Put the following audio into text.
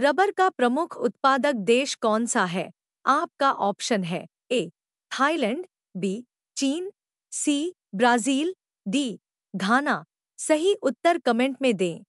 rubber का प्रमुख उत्पादक देश कौन सा है आपका ऑप्शन है ए थाईलैंड बी चीन सी ब्राज़ील डी घाना सही उत्तर कमेंट में दें